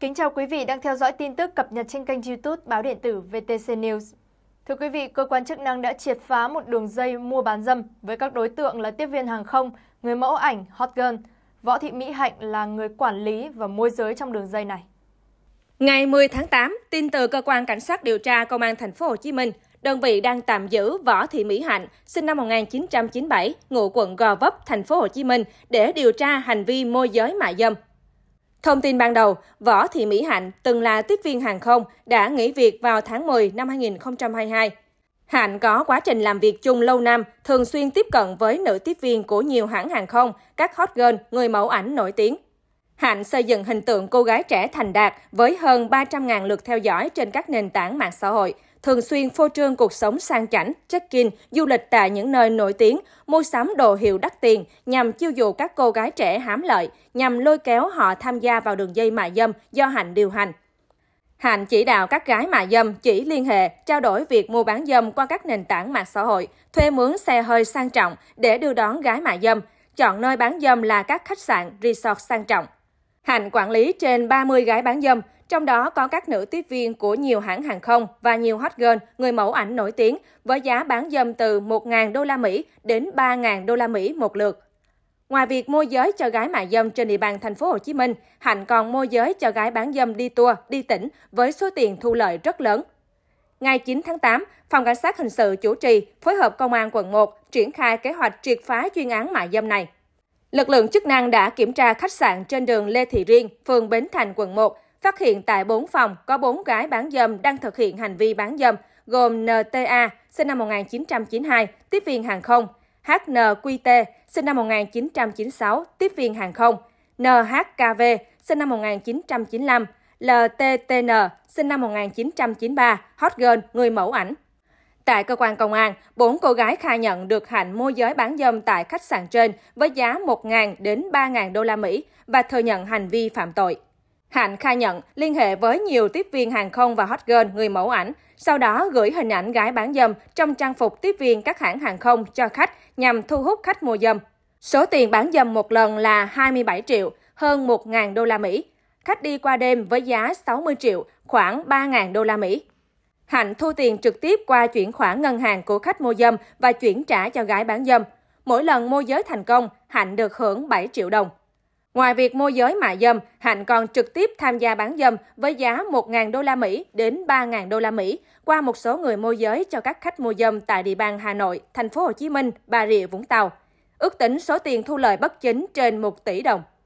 Kính chào quý vị đang theo dõi tin tức cập nhật trên kênh YouTube Báo điện tử VTC News. Thưa quý vị, cơ quan chức năng đã triệt phá một đường dây mua bán dâm với các đối tượng là tiếp viên hàng không, người mẫu ảnh hot girl. Võ Thị Mỹ Hạnh là người quản lý và môi giới trong đường dây này. Ngày 10 tháng 8, tin từ cơ quan cảnh sát điều tra công an thành phố Hồ Chí Minh, đơn vị đang tạm giữ Võ Thị Mỹ Hạnh, sinh năm 1997, ngụ quận Gò Vấp, thành phố Hồ Chí Minh để điều tra hành vi môi giới mại dâm. Thông tin ban đầu, Võ Thị Mỹ Hạnh từng là tiếp viên hàng không đã nghỉ việc vào tháng 10 năm 2022. Hạnh có quá trình làm việc chung lâu năm, thường xuyên tiếp cận với nữ tiếp viên của nhiều hãng hàng không, các hot girl, người mẫu ảnh nổi tiếng. Hạnh xây dựng hình tượng cô gái trẻ thành đạt với hơn 300.000 lượt theo dõi trên các nền tảng mạng xã hội – thường xuyên phô trương cuộc sống sang chảnh, check-in, du lịch tại những nơi nổi tiếng, mua sắm đồ hiệu đắt tiền nhằm chiêu dụ các cô gái trẻ hám lợi, nhằm lôi kéo họ tham gia vào đường dây mại dâm do Hạnh điều hành. Hạnh chỉ đạo các gái mại dâm chỉ liên hệ, trao đổi việc mua bán dâm qua các nền tảng mạng xã hội, thuê mướn xe hơi sang trọng để đưa đón gái mại dâm, chọn nơi bán dâm là các khách sạn, resort sang trọng. Hạnh quản lý trên 30 gái bán dâm, trong đó có các nữ tiếp viên của nhiều hãng hàng không và nhiều hot girl, người mẫu ảnh nổi tiếng với giá bán dâm từ 1.000 đô la Mỹ đến 3.000 đô la Mỹ một lượt. Ngoài việc môi giới cho gái mại dâm trên địa bàn thành phố Hồ Chí Minh, Hạnh còn môi giới cho gái bán dâm đi tour, đi tỉnh với số tiền thu lợi rất lớn. Ngày 9 tháng 8, Phòng Cảnh sát Hình sự chủ trì phối hợp Công an quận 1 triển khai kế hoạch triệt phá chuyên án mại dâm này. Lực lượng chức năng đã kiểm tra khách sạn trên đường Lê Thị Riêng, phường Bến Thành, quận 1, phát hiện tại 4 phòng có 4 gái bán dâm đang thực hiện hành vi bán dâm, gồm NTA, sinh năm 1992, tiếp viên hàng không, HNQT, sinh năm 1996, tiếp viên hàng không, NHKV, sinh năm 1995, LTTN, sinh năm 1993, hot girl, người mẫu ảnh. Tại cơ quan công an, bốn cô gái khai nhận được Hạnh môi giới bán dâm tại khách sạn trên với giá 1.000 đến 3.000 đô la Mỹ và thừa nhận hành vi phạm tội. Hạnh khai nhận liên hệ với nhiều tiếp viên hàng không và hot girl người mẫu ảnh, sau đó gửi hình ảnh gái bán dâm trong trang phục tiếp viên các hãng hàng không cho khách nhằm thu hút khách mua dâm. Số tiền bán dâm một lần là 27 triệu, hơn 1.000 đô la Mỹ. Khách đi qua đêm với giá 60 triệu, khoảng 3.000 đô la Mỹ. Hạnh thu tiền trực tiếp qua chuyển khoản ngân hàng của khách mua dâm và chuyển trả cho gái bán dâm. Mỗi lần môi giới thành công, Hạnh được hưởng 7 triệu đồng. Ngoài việc môi giới mại dâm, Hạnh còn trực tiếp tham gia bán dâm với giá 1.000 đô la Mỹ đến 3.000 đô la Mỹ qua một số người môi giới cho các khách mua dâm tại địa bàn Hà Nội, Thành phố Hồ Chí Minh, Bà Rịa, Vũng Tàu. Ước tính số tiền thu lợi bất chính trên 1 tỷ đồng.